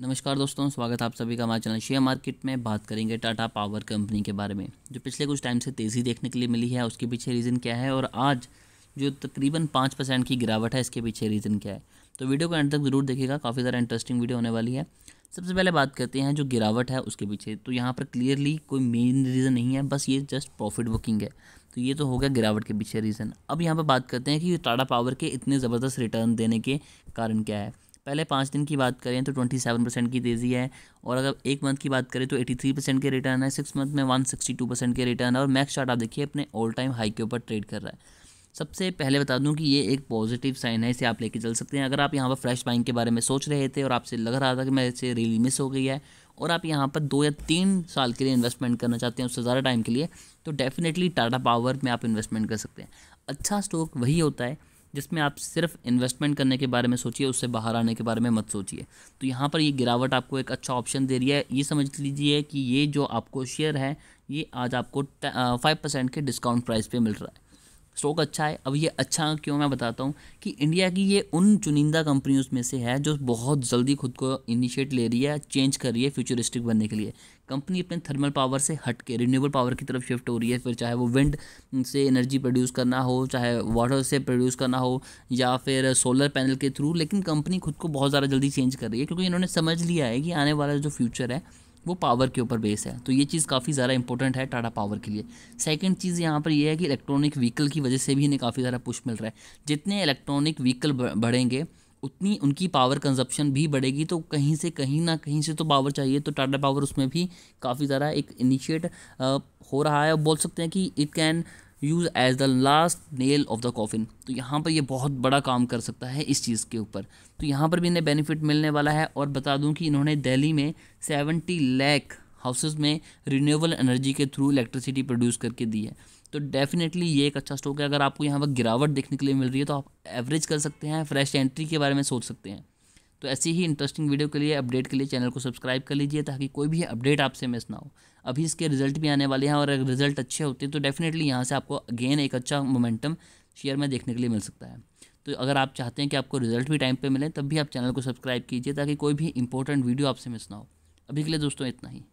नमस्कार दोस्तों स्वागत आप सभी का हमारे चैनल शेयर मार्केट में बात करेंगे टाटा पावर कंपनी के बारे में जो पिछले कुछ टाइम से तेज़ी देखने के लिए मिली है उसके पीछे रीज़न क्या है और आज जो तकरीबन पाँच परसेंट की गिरावट है इसके पीछे रीज़न क्या है तो वीडियो को एंड तक ज़रूर देखेगा काफ़ी ज़्यादा इंटरेस्टिंग वीडियो होने वाली है सबसे पहले बात करते हैं जो गिरावट है उसके पीछे तो यहाँ पर क्लियरली कोई मेन रीज़न नहीं है बस ये जस्ट प्रॉफिट बुकिंग है तो ये तो हो गया गिरावट के पीछे रीज़न अब यहाँ पर बात करते हैं कि टाटा पावर के इतने ज़बरदस्त रिटर्न देने के कारण क्या है पहले पाँच दिन की बात करें तो ट्वेंटी सेवन परसेंट की तेज़ी है और अगर एक मंथ की बात करें तो एटी थ्री परसेंट के रिटर्न है सिक्स मंथ में वन सिक्सटी टू परसेंट के रिटर्न है और मैक्स चार्ट आप देखिए अपने ऑल टाइम हाई के ऊपर ट्रेड कर रहा है सबसे पहले बता दूं कि ये एक पॉजिटिव साइन है इसे आप लेके चल सकते हैं अगर आप यहाँ पर फ्रेश बाइंग के बारे में सोच रहे थे और आपसे लग रहा था कि मैं इसे रेली मिस हो गई है और आप यहाँ पर दो या तीन साल के लिए इन्वेस्टमेंट करना चाहते हैं उससे ज़्यादा टाइम के लिए तो डेफिनेटली टाटा पावर में आप इन्वेस्टमेंट कर सकते हैं अच्छा स्टॉक वही होता है जिसमें आप सिर्फ इन्वेस्टमेंट करने के बारे में सोचिए उससे बाहर आने के बारे में मत सोचिए तो यहाँ पर ये गिरावट आपको एक अच्छा ऑप्शन दे रही है ये समझ लीजिए कि ये जो आपको शेयर है ये आज आपको फाइव परसेंट के डिस्काउंट प्राइस पे मिल रहा है स्टॉक अच्छा है अब ये अच्छा क्यों मैं बताता हूँ कि इंडिया की ये उन चुनिंदा कंपनियों में से है जो बहुत जल्दी खुद को इनिशिएट ले रही है चेंज कर रही है फ्यूचरिस्टिक बनने के लिए कंपनी अपने थर्मल पावर से हट के रिन्यूएबल पावर की तरफ शिफ्ट हो रही है फिर चाहे वो विंड से एनर्जी प्रोड्यूस करना हो चाहे वाटर से प्रोड्यूस करना हो या फिर सोलर पैनल के थ्रू लेकिन कंपनी खुद को बहुत ज़्यादा जल्दी चेंज कर रही है क्योंकि इन्होंने समझ लिया है कि आने वाला जो फ्यूचर है वो पावर के ऊपर बेस है तो ये चीज़ काफ़ी ज़्यादा इंपॉर्टेंट है टाटा पावर के लिए सेकंड चीज़ यहाँ पर ये है कि इलेक्ट्रॉनिक व्हीकल की वजह से भी इन्हें काफ़ी ज़्यादा पुश मिल रहा है जितने इलेक्ट्रॉनिक व्हीकल बढ़ेंगे उतनी उनकी पावर कंजप्शन भी बढ़ेगी तो कहीं से कहीं ना कहीं से तो पावर चाहिए तो टाटा पावर उसमें भी काफ़ी ज़्यादा एक इनिशिएट हो रहा है बोल सकते हैं कि it can use as the last nail of the coffin तो यहाँ पर ये यह बहुत बड़ा काम कर सकता है इस चीज़ के ऊपर तो यहाँ पर भी इन्हें बेनिफिट मिलने वाला है और बता दूँ कि इन्होंने दिल्ली में सेवेंटी लैख हाउसेज में रिन्यूएबल एनर्जी के थ्रू इलेक्ट्रिसिटी प्रोड्यूस करके दी है तो डेफिनेटली ये एक अच्छा स्टॉक है अगर आपको यहाँ पर गिरावट देखने के लिए मिल रही है तो आप एवरेज कर सकते हैं फ्रेश एंट्री के बारे में सोच सकते हैं तो ऐसी ही इंटरेस्टिंग वीडियो के लिए अपडेट के लिए चैनल को सब्सक्राइब कर लीजिए ताकि कोई भी अपडेट आपसे मिस ना हो अभी इसके रिजल्ट भी आने वाले हैं और अगर रिजल्ट अच्छे होते हैं तो डेफिनेटली यहाँ से आपको अगेन एक अच्छा मोमेंटम शेयर में देखने के लिए मिल सकता है तो अगर आप चाहते हैं कि आपको रिजल्ट भी टाइम पर मिले तब भी आप चैनल को सब्सक्राइब कीजिए ताकि कोई भी इंपॉर्टेंट वीडियो आपसे मिस ना हो अभी के लिए दोस्तों इतना ही